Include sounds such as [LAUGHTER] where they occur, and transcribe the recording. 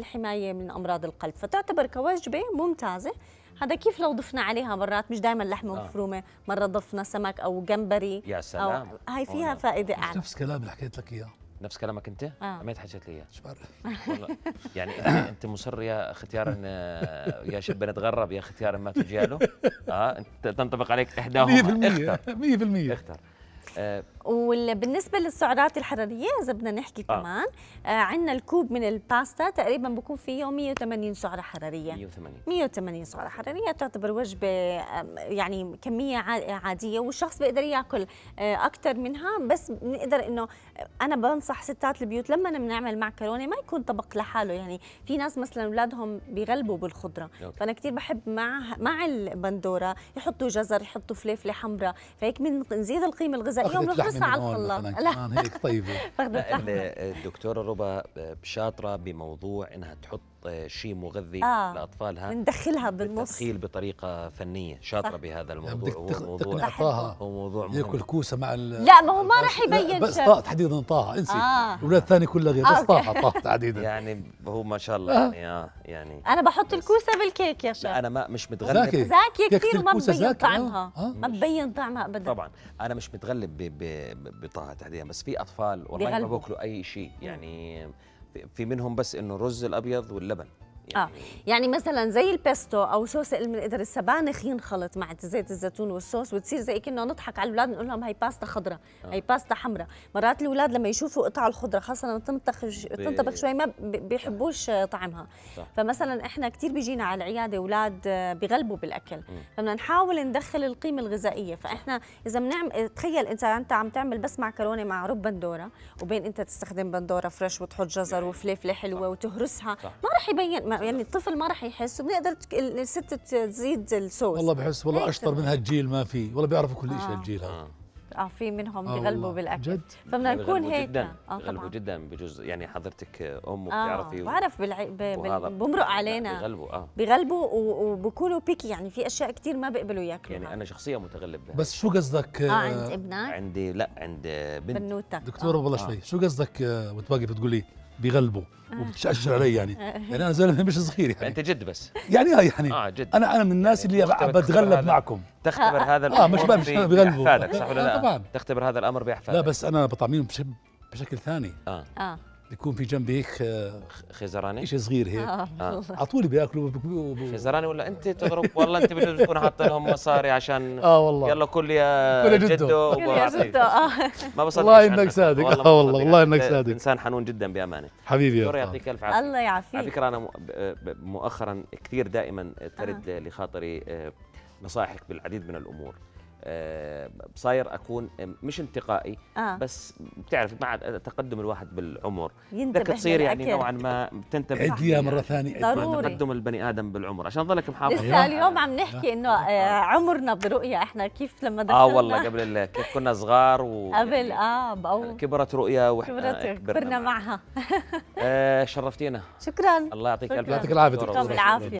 الحمايه من امراض القلب فتعتبر كوجبه ممتازه هذا كيف لو ضفنا عليها مرات مش دائما لحمه آه. مفرومه مره ضفنا سمك او جمبري يا سلام أو هاي فيها أوه. فائده اعلى نفس كلام اللي حكيت لك اياه نفس كلامك انت؟ آه. ما حكيت لي اياه شو يعني [COUGHS] انت مصر يا اختيار ان آه، يا شب نتغرب يا اختيار ما تجي له اه انت تنطبق عليك احداهم 100% 100% اختر, اختر. آه، وبالنسبه للسعرات الحراريه اذا بدنا نحكي آه. كمان آه عندنا الكوب من الباستا تقريبا بكون فيه 180 سعره حراريه 180 180 سعره حراريه تعتبر وجبه يعني كميه عاديه والشخص بيقدر ياكل آه، اكثر منها بس بنقدر انه انا بنصح ستات البيوت لما بنعمل معكرونه ما يكون طبق لحاله يعني في ناس مثلا اولادهم بيغلبوا بالخضره أوكي. فانا كثير بحب مع مع البندوره يحطوا جزر يحطوا فليفله حمراء فهيك بنزيد القيمه الغذائيه بس على الله لا هيك طيبه [LAUGHS] الدكتوره ربا شاطره بموضوع انها تحط شيء مغذي آه لاطفالها ندخلها بالنص تدخيل بطريقه فنيه شاطره صح. بهذا الموضوع هو موضوع طه هو موضوع مهم. ياكل كوسه مع لا ما هو ما راح يبين بس طه تحديدا طه انسي آه. الولاد الثاني كله غير بس آه، طه طه تحديدا يعني هو ما شاء الله آه. يعني آه. يعني انا بحط الكوسه بالكيك يا شيخ انا ما مش متغلب زاكي, زاكيه كثير وما مبين آه. طعمها ما مبين طعمها ابدا طبعا انا مش متغلب بطه تحديدا بس في اطفال والله ما بياكلوا اي شيء يعني في منهم بس انه الرز الابيض واللبن آه. يعني اه يعني مثلا زي البيستو او صوص المقدر السبانخ ينخلط مع زيت الزيتون والصوص وتصير زي كنا نضحك على الاولاد نقول لهم هي باستا خضراء آه. هي باستا حمراء مرات الاولاد لما يشوفوا قطع الخضره خاصه لما تنطبخ تنطبخ شوي ما بيحبوش طعمها صح. فمثلا احنا كثير بيجينا على العياده اولاد بغلبوا بالاكل فبدنا نحاول ندخل القيمه الغذائيه فاحنا اذا بنعمل تخيل انت انت عم تعمل بس معكرونه مع رب بندوره وبين انت تستخدم بندوره فريش وتحط جزر يعني. وفليفله حلوه وتهرسها ما راح يبين يعني الطفل ما راح يحس وبنقدر الست تزيد الصوص والله بحس والله إيه اشطر من هالجيل ما في والله بيعرفوا كل شيء آه. هالجيل هذا اه في منهم آه بالاكل جد فبدنا نكون هيك جدا اه طبعا جدا بجوز يعني حضرتك ام بتعرفي آه بعرف بالع... ب... بمرق علينا بغلبوا اه بغلبوا و... وبكونوا بيكي يعني في اشياء كثير ما بيقبلوا ياكلوها يعني انا شخصيه متغلب بس شو قصدك اه عند ابنك عندي لا عند بنت بنوتك دكتوره آه. والله شوي شو قصدك آه، وانت تقولي بغلبه آه. وبتشقشر علي يعني آه. يعني انا زلمه مش صغير يعني انت جد بس يعني اه يعني آه جد. انا انا من الناس يعني اللي بتغلب معكم تختبر هذا الامر اه مش بمش انا بغلبه باحفادك صح ولا لا؟ آه، طبعا تختبر هذا الامر باحفادك لا بس انا بطعميهم بشكل ثاني اه اه يكون في جنبك هيك آه، شيء صغير هيك على آه. آه. على طول بياكلوا خيزراني ولا انت تضرب والله انت بدك تكون حاط لهم مصاري عشان اه والله يلا كل يا كل جدو كل يا جدو اه ما بصدق والله انك صادق اه والله يعني. والله انك صادق انسان حنون جدا بامانه حبيبي يا يعطيك الف عافيه الله يعافيك على فكره انا مؤخرا كثير دائما ترد آه. لخاطري نصائحك بالعديد من الامور صاير اكون مش انتقائي آه. بس بتعرف مع تقدم الواحد بالعمر بدك تصير يعني نوعا ما بتنتبه عديها مره ثانيه ضروري تقدم البني ادم بالعمر عشان ضلك محافظ لسه أيوة. اليوم عم نحكي انه آه، أيوة. عمرنا برؤيا احنا كيف لما آه، دخلنا اه والله قبل كيف كنا صغار و [LAUGHS] قبل يعني اه أو يعني كبرت رؤيا واحنا كبرنا معها آه شرفتينا [LAUGHS] شكرا الله يعطيك الف يعطيك العافيه